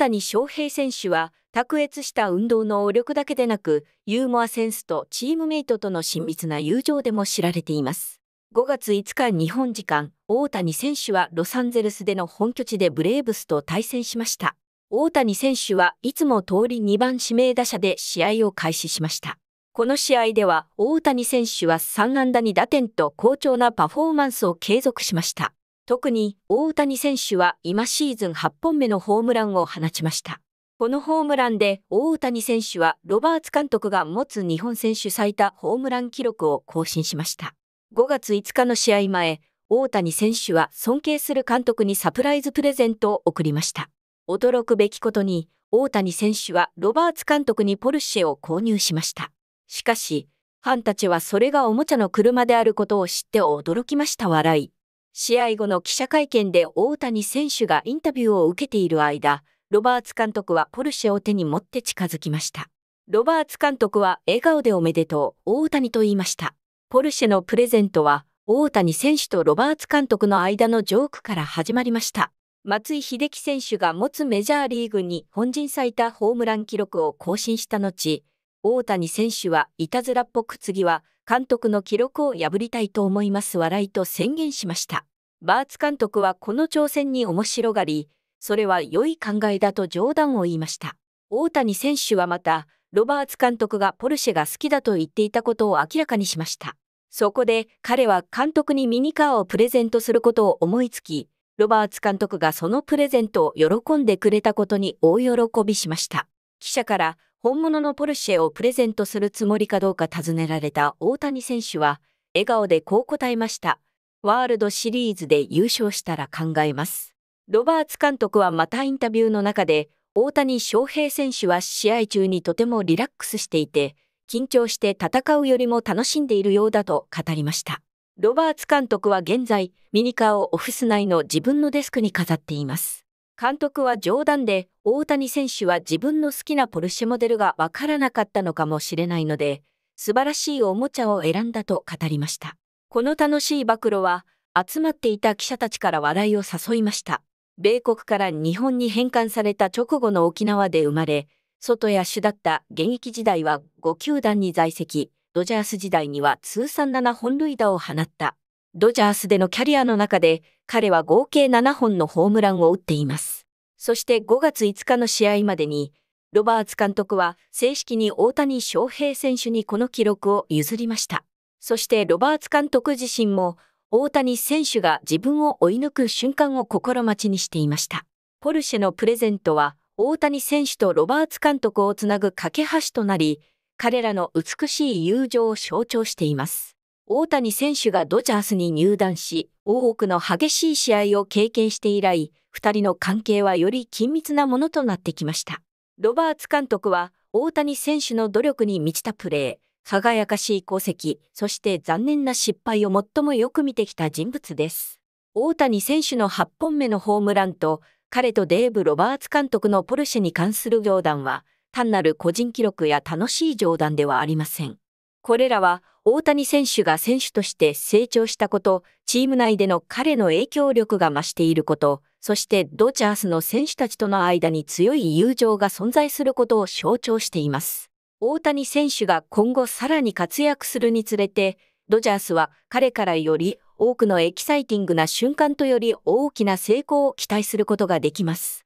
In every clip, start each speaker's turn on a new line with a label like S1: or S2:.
S1: 谷翔平選手は、卓越した運動の能力だけでなく、ユーモアセンスとチームメイトとの親密な友情でも知られています。5月5日日本時間、大谷選手はロサンゼルスでの本拠地でブレーブスと対戦しました。大谷選手はいつも通り2番指名打者で試合を開始しました。この試合では大谷選手は3安打2打点と好調なパフォーマンスを継続しました。特に大谷選手は今シーズン8本目のホームランを放ちました。このホームランで大谷選手はロバーツ監督が持つ日本選手最多ホームラン記録を更新しました。5月5日の試合前、大谷選手は尊敬する監督にサプライズプレゼントを贈りました。驚くべきことに、大谷選手はロバーツ監督にポルシェを購入しました。しかし、ファンたちはそれがおもちゃの車であることを知って驚きました笑い。試合後の記者会見で大谷選手がインタビューを受けている間、ロバーツ監督はポルシェを手に持って近づきました。ロバーツ監督は笑顔でおめでとう、大谷と言いました。ポルシェのプレゼントは、大谷選手とロバーツ監督の間のジョークから始まりました。松井秀喜選手が持つメジャーリーグに本人最多ホームラン記録を更新した後、大谷選手はいたずらっぽく次は、監督の記録を破りたいと思います笑いと宣言しました。バーツ監督はこの挑戦に面白がり、それは良い考えだと冗談を言いました。大谷選手はまた、ロバーツ監督がポルシェが好きだと言っていたことを明らかにしました。そこで彼は監督にミニカーをプレゼントすることを思いつき、ロバーツ監督がそのプレゼントを喜んでくれたことに大喜びしました。記者から、本物のポルシェをプレゼントするつもりかどうか尋ねられた大谷選手は、笑顔でこう答えました。ワールドシリーズで優勝したら考えます。ロバーツ監督はまたインタビューの中で、大谷翔平選手は試合中にとてもリラックスしていて、緊張して戦うよりも楽しんでいるようだと語りました。ロバーツ監督は現在、ミニカーをオフィス内の自分のデスクに飾っています。監督は冗談で、大谷選手は自分の好きなポルシェモデルがわからなかったのかもしれないので、素晴らしいおもちゃを選んだと語りました。この楽しい暴露は、集まっていた記者たちから笑いを誘いました。米国から日本に返還された直後の沖縄で生まれ、外や手だった現役時代は5球団に在籍、ドジャース時代には通算7本塁打を放った。ドジャースでのキャリアの中で、彼は合計7本のホームランを打っています。そして5月5日の試合までに、ロバーツ監督は正式に大谷翔平選手にこの記録を譲りました。そしてロバーツ監督自身も、大谷選手が自分を追い抜く瞬間を心待ちにしていました。ポルシェのプレゼントは、大谷選手とロバーツ監督をつなぐ架け橋となり、彼らの美しい友情を象徴しています。大谷選手がドジャースに入団し、多くの激しい試合を経験して以来、2人の関係はより緊密なものとなってきました。ロバーツ監督は、大谷選手の努力に満ちたプレー、輝かしい功績、そして残念な失敗を最もよく見てきた人物です。大谷選手の8本目のホームランと、彼とデーブ・ロバーツ監督のポルシェに関する冗談は、単なる個人記録や楽しい冗談ではありません。これらは大谷選手が選手として成長したこと、チーム内での彼の影響力が増していること、そしてドジャースの選手たちとの間に強い友情が存在することを象徴しています。大谷選手が今後さらに活躍するにつれて、ドジャースは彼からより多くのエキサイティングな瞬間とより大きな成功を期待することができます。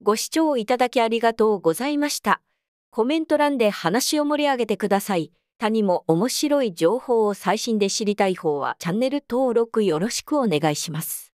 S1: ご視聴いただきありがとうございました。コメント欄で話を盛り上げてください。他にも面白い情報を最新で知りたい方はチャンネル登録よろしくお願いします。